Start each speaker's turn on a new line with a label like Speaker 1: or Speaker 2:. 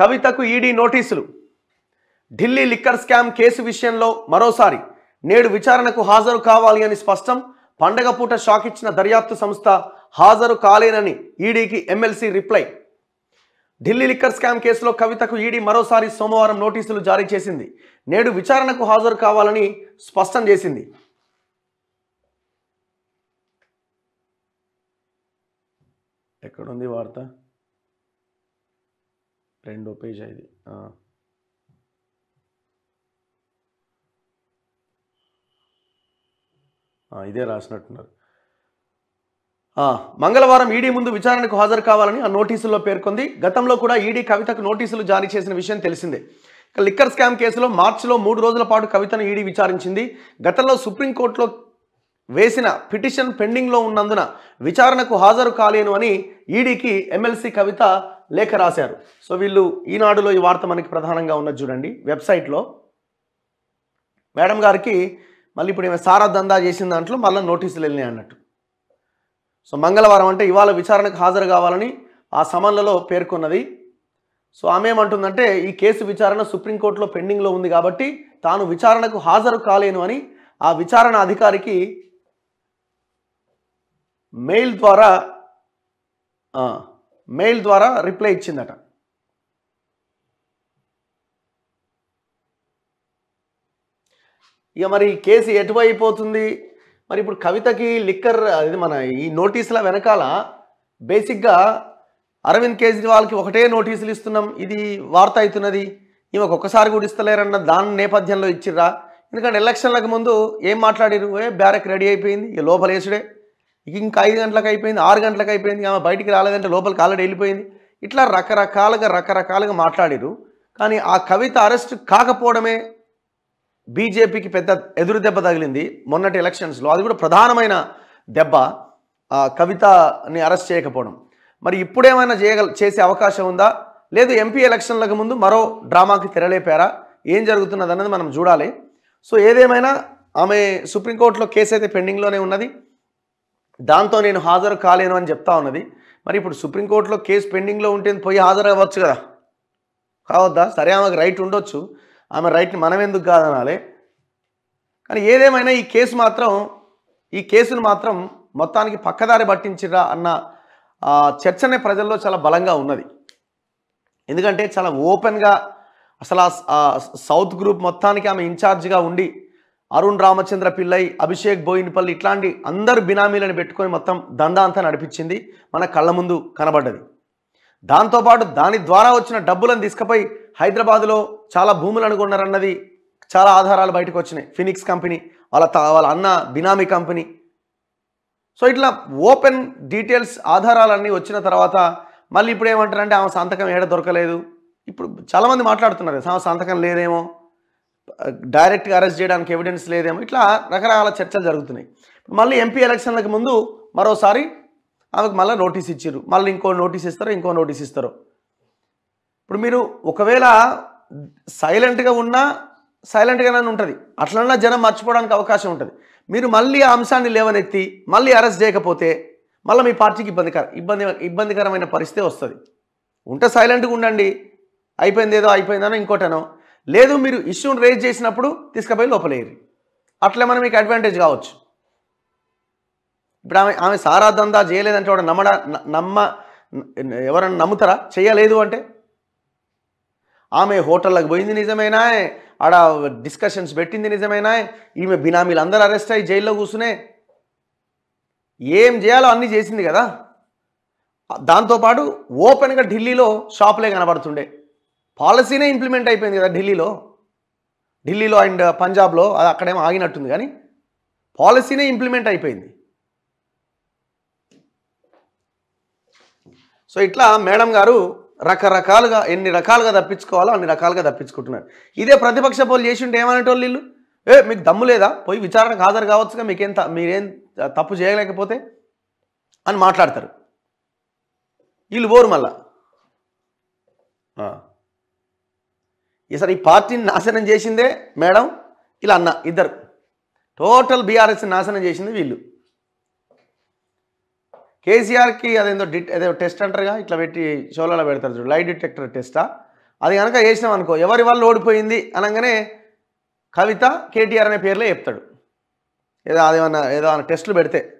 Speaker 1: కవితకు ఈడీ నోటీసులు Delhi liquor scam case విషయంలో మరోసారి నేడు విచారణకు హాజరు కావాలి అని స్పష్టం పండగ పూట షాక్ ఇచ్చిన దర్యాప్తు సంస్థ హాజరు కాలేనని ఈడీకి MLC reply Delhi liquor scam కేసులో కవితకు ఈడీ మరోసారి సోమవారం నోటీసులు జారీ చేసింది నేడు విచారణకు హాజరు కావాలని స్పష్టం చేసింది ఎక్కడుంది వార్త రెండో పేజ్ ఇది ఇదే రాసినట్టున్నారు మంగళవారం ఈడీ ముందు విచారణకు హాజరు కావాలని ఆ నోటీసుల్లో పేర్కొంది గతంలో కూడా ఈడీ కవితకు నోటీసులు జారీ చేసిన విషయం తెలిసిందే లిక్కర్ స్కామ్ కేసులో మార్చిలో మూడు రోజుల పాటు కవితను ఈడీ విచారించింది గతంలో సుప్రీంకోర్టులో వేసిన పిటిషన్ పెండింగ్లో ఉన్నందున విచారణకు హాజరు కాలేను అని ఈడీకి ఎమ్మెల్సీ కవిత లేఖ రాశారు సో వీళ్ళు ఈనాడులో ఈ వార్త మనకి ప్రధానంగా ఉన్నది చూడండి వెబ్సైట్లో మేడం గారికి మళ్ళీ ఇప్పుడు ఏమైనా సారా దందా చేసిన దాంట్లో మళ్ళీ నోటీసులు వెళ్ళినాయి అన్నట్టు సో మంగళవారం అంటే ఇవాళ విచారణకు హాజరు కావాలని ఆ సమన్లలో పేర్కొన్నది సో ఆమె ఏమంటుందంటే ఈ కేసు విచారణ సుప్రీంకోర్టులో పెండింగ్లో ఉంది కాబట్టి తాను విచారణకు హాజరు కాలేను అని ఆ విచారణ అధికారికి మెయిల్ ద్వారా మెయిల్ ద్వారా రిప్లై ఇచ్చిందట ఇక మరి కేసు ఎటువైపోతుంది మరి ఇప్పుడు కవితకి లిక్కర్ అది మన ఈ నోటీసుల వెనకాల బేసిక్గా అరవింద్ కేజ్రీవాల్కి ఒకటే నోటీసులు ఇస్తున్నాం ఇది వార్త అవుతున్నది ఈమె ఒక్కొక్కసారి కూడా ఇస్తలేరన్న దాని నేపథ్యంలో ఇచ్చిర్రా ఎందుకంటే ఎలక్షన్లకు ముందు ఏం మాట్లాడిరు ఏ బ్యారెక్ రెడీ అయిపోయింది ఇక లోపలేసుడే ఇక ఇంకా ఐదు గంటలకు అయిపోయింది ఆరు గంటలకు అయిపోయింది ఆమె బయటికి రాలేదంటే లోపలికి ఆల్రెడీ వెళ్ళిపోయింది ఇట్లా రకరకాలుగా రకరకాలుగా మాట్లాడారు కానీ ఆ కవిత అరెస్ట్ కాకపోవడమే బీజేపీకి పెద్ద ఎదురు దెబ్బ తగిలింది మొన్నటి ఎలక్షన్స్లో అది కూడా ప్రధానమైన దెబ్బ ఆ కవితని అరెస్ట్ చేయకపోవడం మరి ఇప్పుడేమైనా చేయగల చేసే అవకాశం ఉందా లేదు ఎంపీ ఎలక్షన్లకు ముందు మరో డ్రామాకి తెరలేపారా ఏం జరుగుతున్నది అన్నది మనం చూడాలి సో ఏదేమైనా ఆమె సుప్రీంకోర్టులో కేసు అయితే పెండింగ్లోనే ఉన్నది దాంతో నేను హాజరు కాలేను అని చెప్తా ఉన్నది మరి ఇప్పుడు సుప్రీంకోర్టులో కేసు పెండింగ్లో ఉంటే పోయి హాజరు అవ్వచ్చు కదా కావద్దా సరే ఆమెకు రైట్ ఉండొచ్చు ఆమె రైట్ని మనం ఎందుకు కాదనాలి కానీ ఏదేమైనా ఈ కేసు మాత్రం ఈ కేసును మాత్రం మొత్తానికి పక్కదారి పట్టించిరా అన్న చర్చనే ప్రజల్లో చాలా బలంగా ఉన్నది ఎందుకంటే చాలా ఓపెన్గా అసలు సౌత్ గ్రూప్ మొత్తానికి ఆమె ఇన్ఛార్జ్గా ఉండి అరుణ్ రామచంద్ర పిల్లై అభిషేక్ బోయిన్పల్లి ఇట్లాంటి అందరు బినామీలను పెట్టుకొని మొత్తం దందా అంతా నడిపించింది మన కళ్ళ ముందు కనబడ్డది దాంతోపాటు దాని ద్వారా వచ్చిన డబ్బులను తీసుకుపోయి హైదరాబాద్లో చాలా భూములు అనుకున్నారన్నది చాలా ఆధారాలు బయటకు వచ్చినాయి ఫినిక్స్ కంపెనీ వాళ్ళ వాళ్ళ అన్న బినామీ కంపెనీ సో ఇట్లా ఓపెన్ డీటెయిల్స్ ఆధారాలన్నీ వచ్చిన తర్వాత మళ్ళీ ఇప్పుడు ఏమంటారంటే ఆమె సంతకం ఏడ దొరకలేదు ఇప్పుడు చాలామంది మాట్లాడుతున్నారు ఆమె సంతకం లేదేమో డైరెక్ట్గా అరెస్ట్ చేయడానికి ఎవిడెన్స్ లేదేమో ఇట్లా రకరకాల చర్చలు జరుగుతున్నాయి మళ్ళీ ఎంపీ ఎలక్షన్లకు ముందు మరోసారి ఆమెకు మళ్ళీ నోటీస్ ఇచ్చారు మళ్ళీ ఇంకో నోటీస్ ఇస్తారో ఇంకో నోటీస్ ఇస్తారో ఇప్పుడు మీరు ఒకవేళ సైలెంట్గా ఉన్నా సైలెంట్గానే ఉంటుంది అట్లన్నా జనం మర్చిపోవడానికి అవకాశం ఉంటుంది మీరు మళ్ళీ ఆ అంశాన్ని లేవనెత్తి మళ్ళీ అరెస్ట్ చేయకపోతే మళ్ళీ మీ పార్టీకి ఇబ్బందికర ఇబ్బంది ఇబ్బందికరమైన పరిస్థితి వస్తుంది ఉంటే సైలెంట్గా ఉండండి అయిపోయింది ఏదో అయిపోయిందనో ఇంకోటనో లేదు మీరు ఇష్యూని రేజ్ చేసినప్పుడు తీసుకుపోయి లోపలేయరు అట్లే మనం మీకు అడ్వాంటేజ్ కావచ్చు ఇప్పుడు ఆమె ఆమె సారా దందా చేయలేదంటే వాడు నమ్మడా నమ్మ ఎవరన్నా నమ్ముతారా చేయలేదు అంటే ఆమె హోటళ్ళకు పోయింది నిజమేనా ఆడ డిస్కషన్స్ పెట్టింది నిజమేనా ఈమె బినామీలు అందరూ అరెస్ట్ అయ్యి జైల్లో కూర్చునే ఏం చేయాలో అన్నీ చేసింది కదా దాంతోపాటు ఓపెన్గా ఢిల్లీలో షాపులే కనబడుతుండే పాలసీనే ఇంప్లిమెంట్ అయిపోయింది కదా ఢిల్లీలో ఢిల్లీలో అండ్ పంజాబ్లో అది అక్కడేమో ఆగినట్టుంది కానీ పాలసీనే ఇంప్లిమెంట్ అయిపోయింది సో ఇట్లా మేడం గారు రకరకాలుగా ఎన్ని రకాలుగా తప్పించుకోవాలో అన్ని రకాలుగా తప్పించుకుంటున్నారు ఇదే ప్రతిపక్ష పోలు చేసి ఉంటే ఏమనేటోళ్ళు వీళ్ళు ఏ మీకు దమ్ము లేదా పోయి విచారణకు హాజరు కావచ్చుగా మీకేం మీరేం తప్పు చేయలేకపోతే అని మాట్లాడతారు వీళ్ళు పోరు మళ్ళా ఈసారి ఈ పార్టీని నాశనం చేసిందే మేడం ఇలా అన్న ఇద్దరు టోటల్ బీఆర్ఎస్ నాశనం చేసింది వీళ్ళు కేసీఆర్కి అదేందో డి అదేదో టెస్ట్ అంటారుగా ఇట్లా పెట్టి షోలలో పెడతారు చూడు లైట్ డిటెక్టర్ టెస్టా అది కనుక వేసినాం అనుకో ఎవరి వల్ల ఓడిపోయింది అనగానే కవిత కేటీఆర్ అనే పేర్లే చెప్తాడు ఏదో అదేమన్నా ఏదో టెస్టులు పెడితే